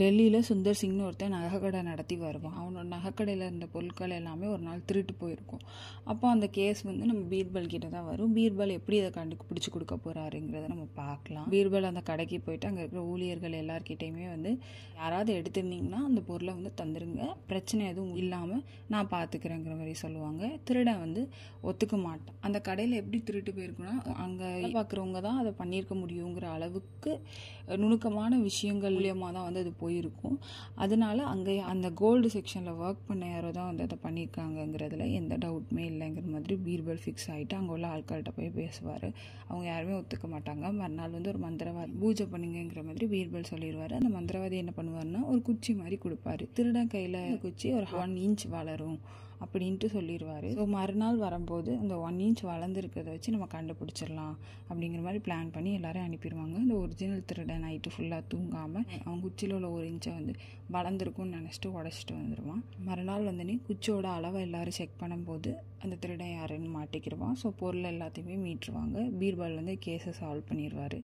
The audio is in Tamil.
டெல்லியில் சுந்தர் சிங்னு ஒருத்தன் நகைக்கடை நடத்தி வருவான் அவனோட நகைக்கடையில் இருந்த பொருட்கள் எல்லாமே ஒரு நாள் திருட்டு போயிருக்கும் அப்போ அந்த கேஸ் வந்து நம்ம பீர்பல் கிட்ட தான் வரும் பீர்பல் எப்படி அதை கண்டு பிடிச்சி கொடுக்க போகிறாருங்கிறத நம்ம பார்க்கலாம் பீர்பல் அந்த கடைக்கு போயிட்டு அங்கே இருக்கிற ஊழியர்கள் எல்லார்கிட்டேயுமே வந்து யாராவது எடுத்திருந்தீங்கன்னா அந்த பொருளை வந்து தந்துருங்க பிரச்சனை எதுவும் இல்லாமல் நான் பார்த்துக்கிறேங்கிற மாதிரி சொல்லுவாங்க திருடன் வந்து ஒத்துக்க மாட்டேன் அந்த கடையில் எப்படி திருட்டு போயிருக்குன்னா அங்கே பார்க்குறவங்க தான் அதை பண்ணியிருக்க முடியுங்கிற அளவுக்கு நுணுக்கமான விஷயங்கள் மூலியமாக தான் வந்து அது போயிருக்கும் அதனால் அங்கே அந்த கோல்டு செக்ஷனில் ஒர்க் பண்ண யாரோ தான் வந்து அதை பண்ணியிருக்காங்கங்கிறதுல எந்த டவுட்டுமே இல்லைங்கிற மாதிரி பீர்பல் ஃபிக்ஸ் ஆகிட்டு அங்கே உள்ள ஆட்கள்கிட்ட போய் பேசுவார் அவங்க யாருமே ஒத்துக்க மாட்டாங்க மறுநாள் வந்து ஒரு மந்திரவாதி பூஜை பண்ணுங்கிற மாதிரி பீர்பல் சொல்லிடுவார் அந்த மந்திரவாதி என்ன பண்ணுவார்னா ஒரு குச்சி மாதிரி கொடுப்பாரு திருடா கையில் குச்சி ஒரு ஒன் இன்ச் வளரும் அப்படின்ட்டு சொல்லிடுவார் ஸோ மறுநாள் வரும்போது அந்த ஒன் இன்ச் வளர்ந்துருக்கிறத வச்சு நம்ம கண்டுபிடிச்சிடலாம் அப்படிங்கிற மாதிரி பிளான் பண்ணி எல்லோரும் அனுப்பிடுவாங்க அந்த ஒரிஜினல் திருட நைட்டு ஃபுல்லாக தூங்காமல் அவங்க குச்சியில் உள்ள ஒரு இன்ச்சை வந்து வளர்ந்துருக்கும்னு நினச்சிட்டு உடச்சிட்டு வந்துடுவான் மறுநாள் வந்தோடனே குச்சியோட அளவை எல்லோரும் செக் பண்ணும்போது அந்த திருடன் யாருன்னு மாட்டிக்கிடுவான் ஸோ பொருள் எல்லாத்தையுமே மீட்டுருவாங்க பீர்பால் வந்து கேஸை சால்வ் பண்ணிடுவார்